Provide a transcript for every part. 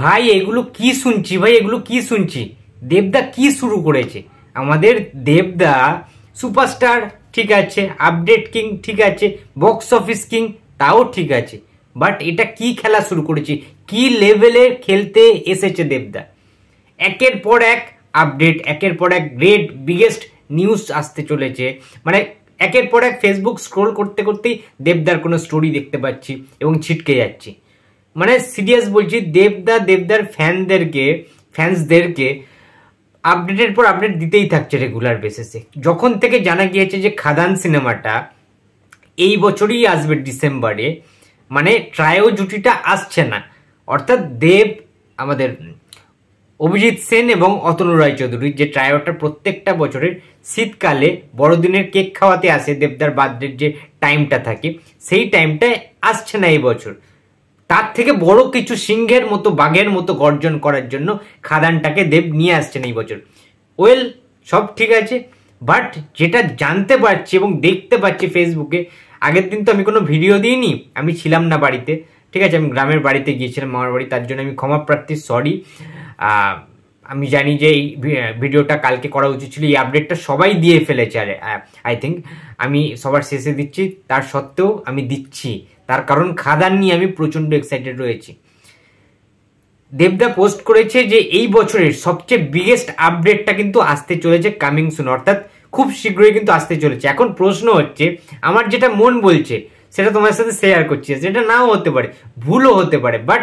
ভাই এগুলো কি শুনছি ভাই এগুলো কি শুনছি দেবদা কি শুরু করেছে আমাদের দেবদা সুপারস্টার ঠিক আছে আপডেট কিং ঠিক আছে বক্স অফিস কিং তাও ঠিক আছে বাট এটা কি খেলা শুরু করেছি কি লেভেলে খেলতে এসেছে দেবদা একের পর এক আপডেট একের পর এক গ্রেট বিগেস্ট নিউজ আসতে চলেছে মানে একের পর এক ফেসবুক স্ক্রোল করতে করতেই দেবদার কোনো স্টোরি দেখতে পাচ্ছি এবং ছিটকে যাচ্ছি মানে সিরিয়াস বলছি দেবদা দেবদার ফ্যানদেরকে ফ্যান্সদেরকে আপডেটের পর আপডেট দিতেই থাকছে রেগুলার বেসিসে যখন থেকে জানা গিয়েছে যে খাদান সিনেমাটা এই বছরই আসবে ডিসেম্বরে মানে ট্রায়ো জুটিটা আসছে না অর্থাৎ দেব আমাদের অভিজিৎ সেন এবং অতনু রায়চৌধুরী যে ট্রায়োটা প্রত্যেকটা বছরের শীতকালে বড়দিনের কেক খাওয়াতে আসে দেবদার বার্থডের যে টাইমটা থাকে সেই টাইমটায় আসছে না এই বছর তার থেকে বড় কিছু সিংহের মতো বাঘের মতো গর্জন করার জন্য খাদানটাকে দেব নিয়ে আসছেন এই বছর ওয়েল সব ঠিক আছে বাট যেটা জানতে পারছি এবং দেখতে পাচ্ছি ফেসবুকে আগের দিন তো আমি কোনো ভিডিও দিইনি আমি ছিলাম না বাড়িতে ঠিক আছে আমি গ্রামের বাড়িতে গিয়েছিলাম মামার বাড়ি তার জন্য আমি ক্ষমা প্রার্থী সরি আমি জানি যে এই ভিডিওটা কালকে করা উচিত ছিল এই আপডেটটা সবাই দিয়ে ফেলেছে আর আই থিঙ্ক আমি সবার শেষে দিচ্ছি তার সত্ত্বেও আমি দিচ্ছি তার কারণ খাদান নিয়ে আমি প্রচণ্ড এক্সাইটেড রয়েছি দেবদা পোস্ট করেছে যে এই বছরের সবচেয়ে বিগেস্ট আপডেটটা কিন্তু আসতে চলেছে কামিং সুন অর্থাৎ খুব শীঘ্রই কিন্তু আসতে চলেছে এখন প্রশ্ন হচ্ছে আমার যেটা মন বলছে সেটা তোমার সাথে শেয়ার করছি সেটা নাও হতে পারে ভুলও হতে পারে বাট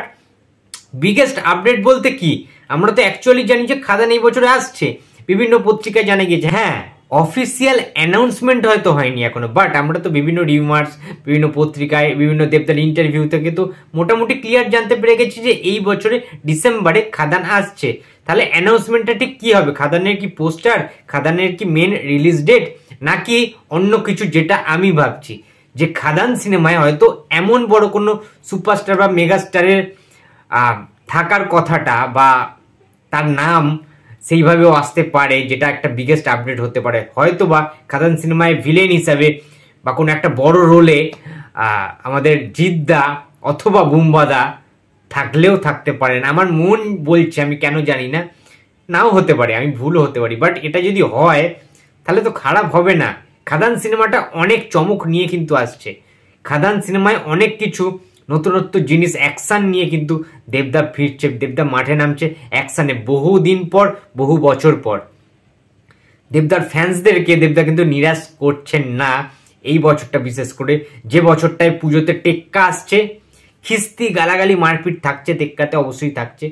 বিগেস্ট আপডেট বলতে কি আমরা তো অ্যাকচুয়ালি জানি যে খাদান এই বছরে আসছে বিভিন্ন পত্রিকায় জানা গিয়েছে হ্যাঁ অফিসিয়াল অ্যানাউন্সমেন্ট হয়তো হয়নি এখনো বাট আমরা তো বিভিন্ন রিউমার্স বিভিন্ন পত্রিকায় বিভিন্ন দেবতার ইন্টারভিউ থেকে তো মোটামুটি ক্লিয়ার জানতে পেরে গেছি যে এই বছরে ডিসেম্বরে খাদান আসছে তাহলে অ্যানাউন্সমেন্টটা ঠিক কী হবে খাদানের কি পোস্টার খাদানের কি মেন রিলিজ ডেট নাকি অন্য কিছু যেটা আমি ভাবছি যে খাদান সিনেমায় হয়তো এমন বড় কোনো সুপারস্টার বা মেগাস্টারের থাকার কথাটা বা তার নাম সেইভাবেও আসতে পারে যেটা একটা বিগেস্ট আপডেট হতে পারে হয়তো বা খাদান সিনেমায় ভিলেন হিসাবে বা কোনো একটা বড় রোলে আমাদের জিদ্দা অথবা বুম্বাদা থাকলেও থাকতে পারেন আমার মন বলছে আমি কেন জানি না নাও হতে পারে আমি ভুলও হতে পারি বাট এটা যদি হয় তাহলে তো খারাপ হবে না খাদান সিনেমাটা অনেক চমক নিয়ে কিন্তু আসছে খাদান সিনেমায় অনেক কিছু নতুনত্ব জিনিস অ্যাকশান নিয়ে কিন্তু দেবদা ফিরছে দেবদা মাঠে নামছে অ্যাকশানে বহুদিন পর বহু বছর পর দেবদার ফ্যান্সদেরকে দেবদা কিন্তু নিরাশ করছেন না এই বছরটা বিশেষ করে যে বছরটায় পুজোতে টেক্কা আসছে খিস্তি গালাগালি মারপিট থাকছে টেক্কাতে অবশ্যই থাকছে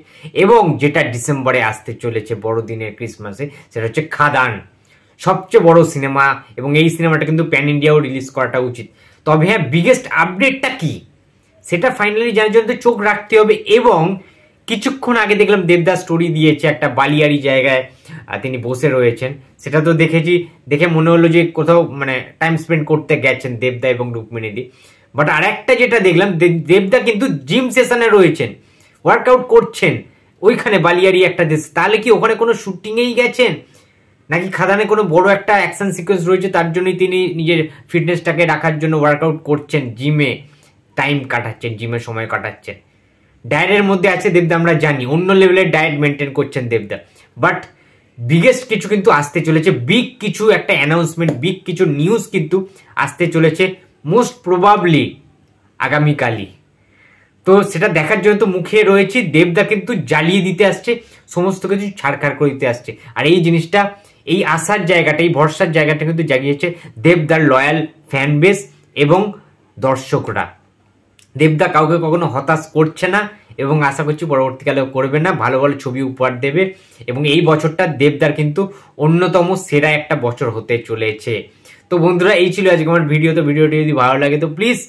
এবং যেটা ডিসেম্বরে আসতে চলেছে বড়দিনের ক্রিসমাসে সেটা হচ্ছে খাদান সবচেয়ে বড় সিনেমা এবং এই সিনেমাটা কিন্তু প্যান ইন্ডিয়াও রিলিজ করাটা উচিত তবে হ্যাঁ বিগেস্ট আপডেটটা কী সেটা ফাইনালি জানার জন্য চোখ রাখতে হবে এবং কিছুক্ষণ আগে দেখলাম দেবদাস স্টোরি দিয়েছে একটা বালিয়ারি জায়গায় তিনি বসে রয়েছেন সেটা তো দেখেছি দেখে মনে হলো যে কোথাও মানে টাইম স্পেন্ড করতে গেছেন দেবদা এবং রুক্মিণীদি বাট আর একটা যেটা দেখলাম দেবদা কিন্তু জিম সেশনে রয়েছেন ওয়ার্কআউট করছেন ওইখানে বালিয়ারি একটা দেশ তাহলে কি ওখানে কোনো শুটিংয়েই গেছেন নাকি খাদানে কোনো বড় একটা অ্যাকশন সিকোয়েন্স রয়েছে তার জন্যই তিনি নিজের ফিটনেসটাকে রাখার জন্য ওয়ার্কআউট করছেন জিমে টাইম কাটাচ্ছেন জিমে সময় কাটাচ্ছেন ডায়েটের মধ্যে আছে দেবদা আমরা জানি অন্য লেভেলের ডায়েট মেনটেন করছেন দেবদা বাট বিগেস্ট কিছু কিন্তু আসতে চলেছে বিগ কিছু একটা অ্যানাউন্সমেন্ট বিগ কিছু নিউজ কিন্তু আসতে চলেছে মোস্ট প্রবাবলি আগামীকালই তো সেটা দেখার জন্য তো মুখে রয়েছি দেবদা কিন্তু জ্বালিয়ে দিতে আসছে সমস্ত কিছু ছাড়খাড় করে দিতে আসছে আর এই জিনিসটা এই আসার জায়গাটা এই ভরসার জায়গাটা কিন্তু জাগিয়েছে দেবদার লয়াল ফ্যান বেস এবং দর্শকরা দেবদা কাউকে কখনো হতাশ করছে না এবং আশা করছি পরবর্তীকালেও করবে না ভালো ভালো ছবি উপহার দেবে এবং এই বছরটা দেবদার কিন্তু অন্যতম সেরা একটা বছর হতে চলেছে তো বন্ধুরা এই ছিল আজকে আমার ভিডিও তো ভিডিওটি যদি ভালো লাগে তো please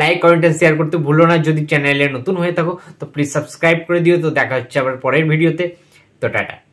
like comment and share করতে ভুলো না যদি চ্যানেলে নতুন হয়ে থাকো তো প্লিজ সাবস্ক্রাইব করে দিও তো দেখা হচ্ছে আবার পরের ভিডিওতে তো টাটা